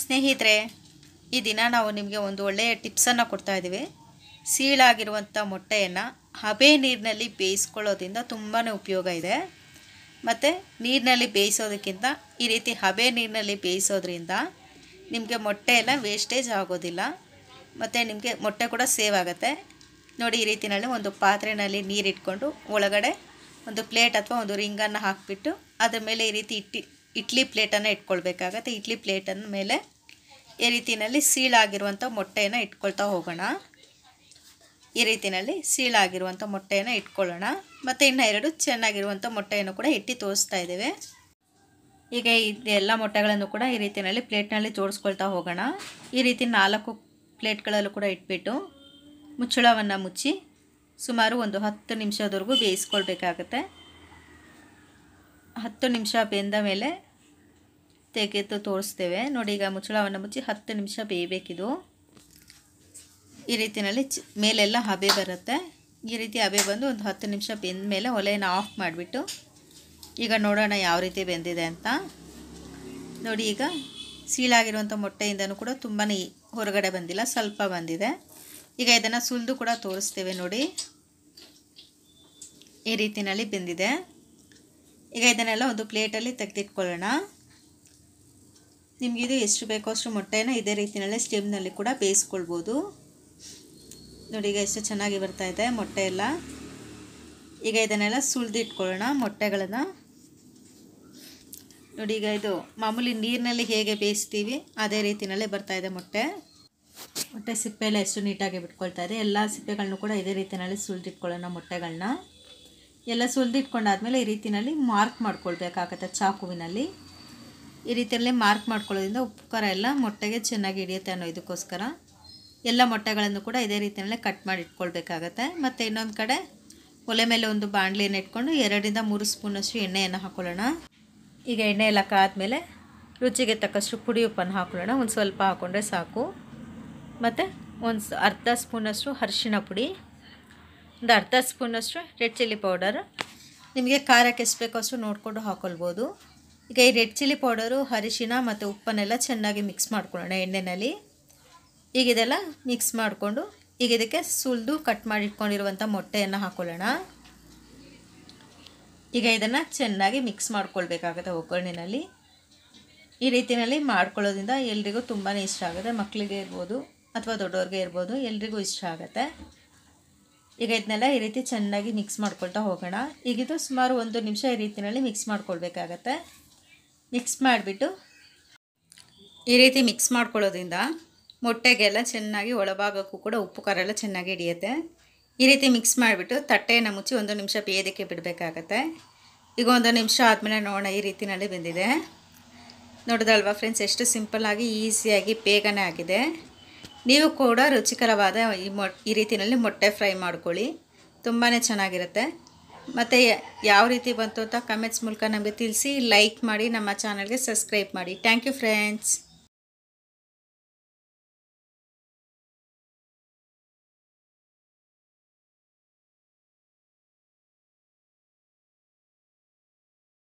ಸ್ನೇಹಿತರೆ ಈ ದಿನ ನಾವು ನಿಮಗೆ ಒಂದು ಒಳ್ಳೆಯ ಟಿಪ್ಸನ್ನು ಕೊಡ್ತಾ ಇದ್ದೀವಿ ಸೀಳಾಗಿರುವಂಥ ಮೊಟ್ಟೆಯನ್ನು ಹಬೆ ನೀರಿನಲ್ಲಿ ಬೇಯಿಸ್ಕೊಳ್ಳೋದ್ರಿಂದ ತುಂಬಾ ಉಪಯೋಗ ಇದೆ ಮತ್ತು ನೀರಿನಲ್ಲಿ ಬೇಯಿಸೋದಕ್ಕಿಂತ ಈ ರೀತಿ ಹಬೆ ನೀರಿನಲ್ಲಿ ಬೇಯಿಸೋದ್ರಿಂದ ನಿಮಗೆ ಮೊಟ್ಟೆ ಎಲ್ಲ ವೇಸ್ಟೇಜ್ ಆಗೋದಿಲ್ಲ ಮತ್ತು ನಿಮಗೆ ಮೊಟ್ಟೆ ಕೂಡ ಸೇವ್ ಆಗುತ್ತೆ ನೋಡಿ ಈ ರೀತಿನಲ್ಲಿ ಒಂದು ಪಾತ್ರೆಯಲ್ಲಿ ನೀರಿಟ್ಕೊಂಡು ಒಳಗಡೆ ಒಂದು ಪ್ಲೇಟ್ ಅಥವಾ ಒಂದು ರಿಂಗನ್ನು ಹಾಕಿಬಿಟ್ಟು ಅದ್ರ ಮೇಲೆ ಈ ರೀತಿ ಇಟ್ಟು ಇಡ್ಲಿ ಪ್ಲೇಟನ್ನು ಇಟ್ಕೊಳ್ಬೇಕಾಗತ್ತೆ ಇಡ್ಲಿ ಪ್ಲೇಟನ್ನ ಮೇಲೆ ಈ ರೀತಿಯಲ್ಲಿ ಸೀಳಾಗಿರುವಂಥ ಮೊಟ್ಟೆಯನ್ನು ಇಟ್ಕೊಳ್ತಾ ಹೋಗೋಣ ಈ ರೀತಿಯಲ್ಲಿ ಸೀಳಾಗಿರುವಂಥ ಮೊಟ್ಟೆಯನ್ನು ಇಟ್ಕೊಳ್ಳೋಣ ಮತ್ತು ಇನ್ನು ಎರಡು ಚೆನ್ನಾಗಿರುವಂಥ ಮೊಟ್ಟೆಯನ್ನು ಕೂಡ ಇಟ್ಟು ತೋರಿಸ್ತಾ ಇದ್ದೇವೆ ಈಗ ಎಲ್ಲ ಮೊಟ್ಟೆಗಳನ್ನು ಕೂಡ ಈ ರೀತಿಯಲ್ಲಿ ಪ್ಲೇಟ್ನಲ್ಲಿ ಜೋಡಿಸ್ಕೊಳ್ತಾ ಹೋಗೋಣ ಈ ರೀತಿ ನಾಲ್ಕು ಪ್ಲೇಟ್ಗಳಲ್ಲೂ ಕೂಡ ಇಟ್ಬಿಟ್ಟು ಮುಚ್ಚಳವನ್ನು ಮುಚ್ಚಿ ಸುಮಾರು ಒಂದು ಹತ್ತು ನಿಮಿಷದವರೆಗೂ ಬೇಯಿಸ್ಕೊಳ್ಬೇಕಾಗತ್ತೆ ಹತ್ತು ನಿಮಿಷ ಬೆಂದ ಮೇಲೆ ತೆಗೆದು ತೋರಿಸ್ತೇವೆ ನೋಡಿ ಈಗ ಮುಚ್ಚಳವನ್ನು ಮುಚ್ಚಿ ಹತ್ತು ನಿಮಿಷ ಬೇಯಬೇಕಿದು ಈ ರೀತಿಯಲ್ಲಿ ಚ ಮೇಲೆಲ್ಲ ಹಬೆ ಬರುತ್ತೆ ಈ ರೀತಿ ಹಬೆ ಬಂದು ಒಂದು ಹತ್ತು ನಿಮಿಷ ಬೆಂದ ಮೇಲೆ ಒಲೆಯನ್ನು ಆಫ್ ಮಾಡಿಬಿಟ್ಟು ಈಗ ನೋಡೋಣ ಯಾವ ರೀತಿ ಬೆಂದಿದೆ ಅಂತ ನೋಡಿ ಈಗ ಸೀಳಾಗಿರುವಂಥ ಮೊಟ್ಟೆಯಿಂದನೂ ಕೂಡ ತುಂಬಾ ಹೊರಗಡೆ ಬಂದಿಲ್ಲ ಸ್ವಲ್ಪ ಬಂದಿದೆ ಈಗ ಇದನ್ನು ಸುಲಿದು ಕೂಡ ತೋರಿಸ್ತೇವೆ ನೋಡಿ ಈ ರೀತಿಯಲ್ಲಿ ಬೆಂದಿದೆ ಈಗ ಇದನ್ನೆಲ್ಲ ಒಂದು ಪ್ಲೇಟಲ್ಲಿ ತೆಗೆದಿಟ್ಕೊಳ್ಳೋಣ ನಿಮಗಿದು ಎಷ್ಟು ಬೇಕೋ ಅಷ್ಟು ಮೊಟ್ಟೆನ ಇದೇ ರೀತಿಯಲ್ಲೇ ಸ್ಟೀಮ್ನಲ್ಲಿ ಕೂಡ ಬೇಯಿಸ್ಕೊಳ್ಬೋದು ನೋಡಿ ಈಗ ಎಷ್ಟು ಚೆನ್ನಾಗಿ ಬರ್ತಾ ಇದೆ ಮೊಟ್ಟೆ ಎಲ್ಲ ಈಗ ಇದನ್ನೆಲ್ಲ ಸುಳಿದಿಟ್ಕೊಳ್ಳೋಣ ಮೊಟ್ಟೆಗಳನ್ನು ನೋಡಿ ಈಗ ಇದು ಮಾಮೂಲಿ ನೀರಿನಲ್ಲಿ ಹೇಗೆ ಬೇಯಿಸ್ತೀವಿ ಅದೇ ರೀತಿಯಲ್ಲೇ ಬರ್ತಾ ಇದೆ ಮೊಟ್ಟೆ ಮೊಟ್ಟೆ ಸಿಪ್ಪೆ ಎಲ್ಲ ಎಷ್ಟು ನೀಟಾಗಿ ಬಿಟ್ಕೊಳ್ತಾ ಇದೆ ಎಲ್ಲ ಸಿಪ್ಪೆಗಳನ್ನೂ ಕೂಡ ಇದೇ ರೀತಿಯಲ್ಲಿ ಸುಳಿದಿಟ್ಕೊಳ್ಳೋಣ ಮೊಟ್ಟೆಗಳನ್ನ ಎಲ್ಲ ಸುಲಿದಿಟ್ಕೊಂಡಾದ್ಮೇಲೆ ಈ ರೀತಿಯಲ್ಲಿ ಮಾರ್ಕ್ ಮಾಡ್ಕೊಳ್ಬೇಕಾಗತ್ತೆ ಚಾಕುವಿನಲ್ಲಿ ಈ ರೀತಿಯಲ್ಲೇ ಮಾರ್ಕ್ ಮಾಡ್ಕೊಳ್ಳೋದ್ರಿಂದ ಉಪ್ಪು ಎಲ್ಲ ಮೊಟ್ಟೆಗೆ ಚೆನ್ನಾಗಿ ಹಿಡಿಯುತ್ತೆ ಅನ್ನೋ ಇದಕ್ಕೋಸ್ಕರ ಎಲ್ಲ ಮೊಟ್ಟೆಗಳನ್ನು ಕೂಡ ಇದೇ ರೀತಿಯಲ್ಲೇ ಕಟ್ ಮಾಡಿ ಇಟ್ಕೊಳ್ಬೇಕಾಗತ್ತೆ ಮತ್ತು ಇನ್ನೊಂದು ಕಡೆ ಒಲೆ ಮೇಲೆ ಒಂದು ಬಾಣಲೆಯನ್ನು ಇಟ್ಕೊಂಡು ಎರಡರಿಂದ ಮೂರು ಸ್ಪೂನಷ್ಟು ಎಣ್ಣೆಯನ್ನು ಹಾಕೊಳ್ಳೋಣ ಈಗ ಎಣ್ಣೆ ಎಲ್ಲ ಕಾದ್ಮೇಲೆ ರುಚಿಗೆ ತಕ್ಕಷ್ಟು ಪುಡಿ ಉಪ್ಪನ್ನು ಹಾಕೊಳ್ಳೋಣ ಒಂದು ಸ್ವಲ್ಪ ಹಾಕೊಂಡ್ರೆ ಸಾಕು ಮತ್ತು ಒಂದು ಅರ್ಧ ಸ್ಪೂನಷ್ಟು ಅರಿಶಿಣ ಪುಡಿ ಒಂದು ಅರ್ಧ ಸ್ಪೂನಷ್ಟು ರೆಡ್ ಚಿಲ್ಲಿ ಪೌಡರ್ ನಿಮಗೆ ಖಾರಕ್ಕೆ ಎಷ್ಟು ಅಷ್ಟು ನೋಡಿಕೊಂಡು ಹಾಕೊಳ್ಬೋದು ಈಗ ಈ ರೆಡ್ ಚಿಲ್ಲಿ ಪೌಡರು ಅರಿಶಿನ ಮತ್ತು ಉಪ್ಪನ್ನೆಲ್ಲ ಚೆನ್ನಾಗಿ ಮಿಕ್ಸ್ ಮಾಡ್ಕೊಳ್ಳೋಣ ಎಣ್ಣೆಯಲ್ಲಿ ಈಗ ಇದೆಲ್ಲ ಮಿಕ್ಸ್ ಮಾಡಿಕೊಂಡು ಈಗ ಇದಕ್ಕೆ ಸುಲಿದು ಕಟ್ ಮಾಡಿ ಮೊಟ್ಟೆಯನ್ನು ಹಾಕೊಳ್ಳೋಣ ಈಗ ಇದನ್ನು ಚೆನ್ನಾಗಿ ಮಿಕ್ಸ್ ಮಾಡ್ಕೊಳ್ಬೇಕಾಗುತ್ತೆ ಒಗ್ಗರಣೆಯಲ್ಲಿ ಈ ರೀತಿಯಲ್ಲಿ ಮಾಡ್ಕೊಳ್ಳೋದ್ರಿಂದ ಎಲ್ರಿಗೂ ತುಂಬಾ ಇಷ್ಟ ಆಗುತ್ತೆ ಮಕ್ಕಳಿಗೆ ಇರ್ಬೋದು ಅಥವಾ ದೊಡ್ಡವ್ರಿಗೆ ಇರ್ಬೋದು ಎಲ್ರಿಗೂ ಇಷ್ಟ ಆಗುತ್ತೆ ಈಗ ಇದನ್ನೆಲ್ಲ ಈ ರೀತಿ ಚೆನ್ನಾಗಿ ಮಿಕ್ಸ್ ಮಾಡ್ಕೊಳ್ತಾ ಹೋಗೋಣ ಈಗಿದು ಸುಮಾರು ಒಂದು ನಿಮಿಷ ಈ ರೀತಿಯಲ್ಲಿ ಮಿಕ್ಸ್ ಮಾಡ್ಕೊಳ್ಬೇಕಾಗತ್ತೆ ಮಿಕ್ಸ್ ಮಾಡಿಬಿಟ್ಟು ಈ ರೀತಿ ಮಿಕ್ಸ್ ಮಾಡ್ಕೊಳ್ಳೋದ್ರಿಂದ ಮೊಟ್ಟೆಗೆಲ್ಲ ಚೆನ್ನಾಗಿ ಒಳಭಾಗಕ್ಕೂ ಕೂಡ ಉಪ್ಪು ಖಾರ ಎಲ್ಲ ಚೆನ್ನಾಗಿ ಹಿಡಿಯುತ್ತೆ ಈ ರೀತಿ ಮಿಕ್ಸ್ ಮಾಡಿಬಿಟ್ಟು ತಟ್ಟೆಯನ್ನು ಮುಚ್ಚಿ ಒಂದು ನಿಮಿಷ ಬೇಯೋದಕ್ಕೆ ಬಿಡಬೇಕಾಗತ್ತೆ ಈಗ ಒಂದು ನಿಮಿಷ ಆದಮೇಲೆ ನೋಡೋಣ ಈ ರೀತಿಯಲ್ಲಿ ಬಂದಿದೆ ನೋಡಿದಲ್ವಾ ಫ್ರೆಂಡ್ಸ್ ಎಷ್ಟು ಸಿಂಪಲ್ಲಾಗಿ ಈಸಿಯಾಗಿ ಬೇಗನೆ ಆಗಿದೆ ನೀವು ಕೂಡ ರುಚಿಕರವಾದ ಈ ಮೊ ಈ ರೀತಿಯಲ್ಲಿ ಮೊಟ್ಟೆ ಫ್ರೈ ಮಾಡ್ಕೊಳ್ಳಿ ತುಂಬಾ ಚೆನ್ನಾಗಿರುತ್ತೆ ಮತ್ತು ಯಾವ ರೀತಿ ಬಂತು ಅಂತ ಕಮೆಂಟ್ಸ್ ಮೂಲಕ ನಮಗೆ ತಿಳಿಸಿ ಲೈಕ್ ಮಾಡಿ ನಮ್ಮ ಚಾನಲ್ಗೆ ಸಬ್ಸ್ಕ್ರೈಬ್ ಮಾಡಿ ಥ್ಯಾಂಕ್ ಯು ಫ್ರೆಂಡ್ಸ್